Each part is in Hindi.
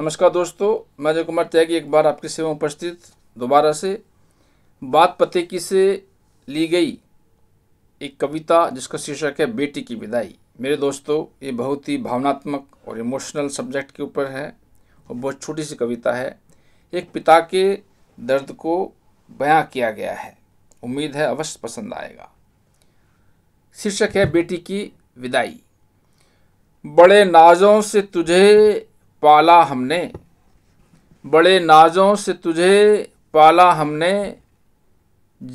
नमस्कार दोस्तों मैं अजय कुमार त्यागी एक बार आपके सेवा उपस्थित दोबारा से बात पतेकी से ली गई एक कविता जिसका शीर्षक है बेटी की विदाई मेरे दोस्तों ये बहुत ही भावनात्मक और इमोशनल सब्जेक्ट के ऊपर है और बहुत छोटी सी कविता है एक पिता के दर्द को बयां किया गया है उम्मीद है अवश्य पसंद आएगा शीर्षक है बेटी की विदाई बड़े नाजों से तुझे पाला हमने बड़े नाजों से तुझे पाला हमने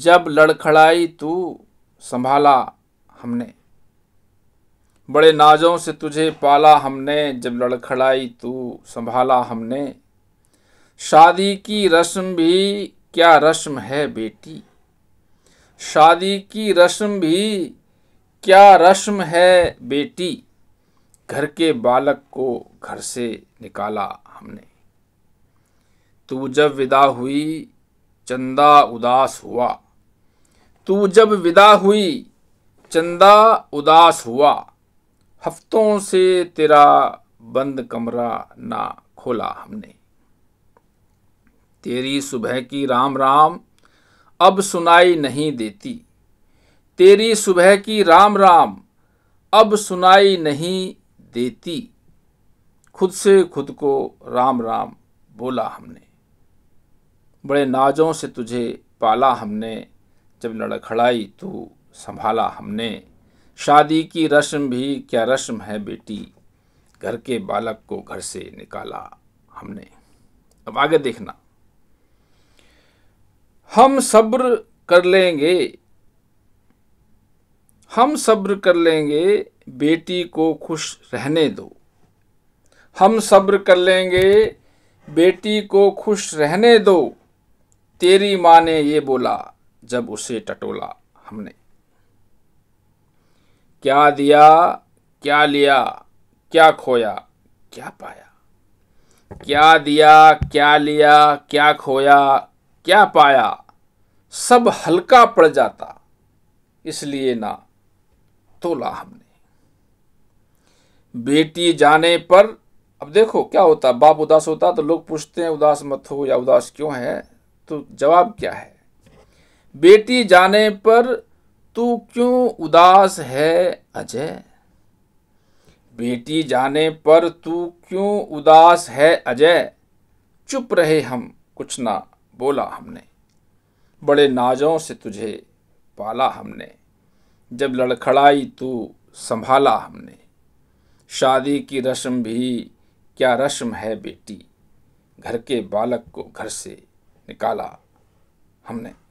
जब लड़खड़ाई तू संभाला हमने बड़े नाजों से तुझे पाला हमने जब लड़खड़ाई तू संभाला हमने शादी की रस्म भी क्या रस्म है बेटी शादी की रस्म भी क्या रस्म है बेटी घर के बालक को घर से निकाला हमने तू जब विदा हुई चंदा उदास हुआ तू जब विदा हुई चंदा उदास हुआ हफ्तों से तेरा बंद कमरा ना खोला हमने तेरी सुबह की राम राम अब सुनाई नहीं देती तेरी सुबह की राम राम अब सुनाई नहीं देती खुद से खुद को राम राम बोला हमने बड़े नाजों से तुझे पाला हमने जब लड़खड़ाई तू संभाला हमने शादी की रस्म भी क्या रस्म है बेटी घर के बालक को घर से निकाला हमने अब आगे देखना हम सब्र कर लेंगे हम सब्र कर लेंगे बेटी को खुश रहने दो हम सब्र कर लेंगे बेटी को खुश रहने दो तेरी माँ ने ये बोला जब उसे टटोला हमने क्या दिया क्या लिया क्या खोया क्या पाया क्या दिया क्या लिया क्या खोया क्या पाया सब हल्का पड़ जाता इसलिए ना तोला हमने बेटी जाने पर अब देखो क्या होता है बाप उदास होता तो लोग पूछते हैं उदास मत हो या उदास क्यों है तो जवाब क्या है बेटी जाने पर तू क्यों उदास है अजय बेटी जाने पर तू क्यों उदास है अजय चुप रहे हम कुछ ना बोला हमने बड़े नाजों से तुझे पाला हमने जब लड़खड़ाई तो संभाला हमने शादी की रस्म भी क्या रस्म है बेटी घर के बालक को घर से निकाला हमने